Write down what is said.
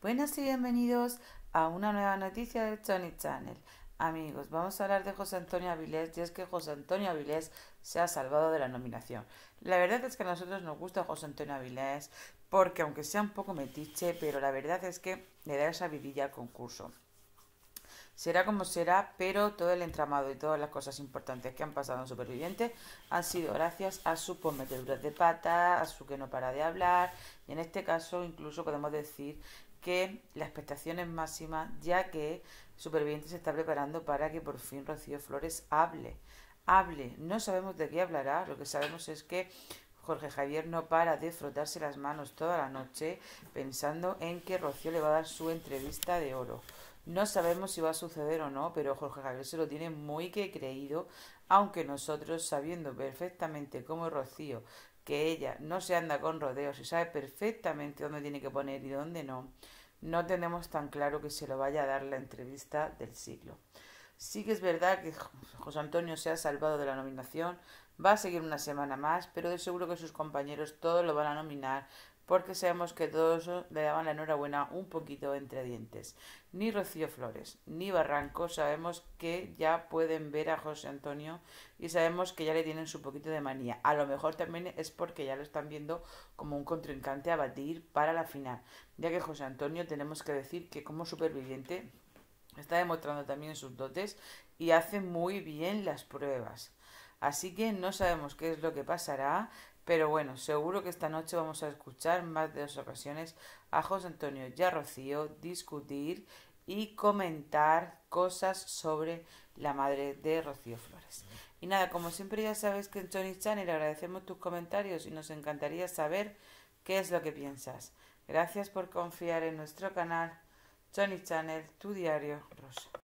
Buenas y bienvenidos a una nueva noticia de Tony Channel. Amigos, vamos a hablar de José Antonio Avilés y es que José Antonio Avilés se ha salvado de la nominación. La verdad es que a nosotros nos gusta José Antonio Avilés porque aunque sea un poco metiche, pero la verdad es que le da esa vidilla al concurso. Será como será, pero todo el entramado y todas las cosas importantes que han pasado en Superviviente han sido gracias a su pues, meteduras de pata, a su que no para de hablar, y en este caso incluso podemos decir que la expectación es máxima, ya que Superviviente se está preparando para que por fin Rocío Flores hable. Hable, no sabemos de qué hablará, lo que sabemos es que Jorge Javier no para de frotarse las manos toda la noche pensando en que Rocío le va a dar su entrevista de oro. No sabemos si va a suceder o no, pero Jorge Javier se lo tiene muy que creído, aunque nosotros, sabiendo perfectamente cómo Rocío que ella no se anda con rodeos y sabe perfectamente dónde tiene que poner y dónde no, no tenemos tan claro que se lo vaya a dar la entrevista del siglo. Sí que es verdad que José Antonio se ha salvado de la nominación, va a seguir una semana más, pero de seguro que sus compañeros todos lo van a nominar porque sabemos que todos le daban la enhorabuena un poquito entre dientes. Ni Rocío Flores, ni Barranco sabemos que ya pueden ver a José Antonio y sabemos que ya le tienen su poquito de manía. A lo mejor también es porque ya lo están viendo como un contrincante a batir para la final, ya que José Antonio tenemos que decir que como superviviente está demostrando también sus dotes y hace muy bien las pruebas. Así que no sabemos qué es lo que pasará, pero bueno, seguro que esta noche vamos a escuchar más de dos ocasiones a José Antonio y a Rocío discutir y comentar cosas sobre la madre de Rocío Flores. Y nada, como siempre ya sabes que en Tony Channel agradecemos tus comentarios y nos encantaría saber qué es lo que piensas. Gracias por confiar en nuestro canal Tony Channel, tu diario rosa.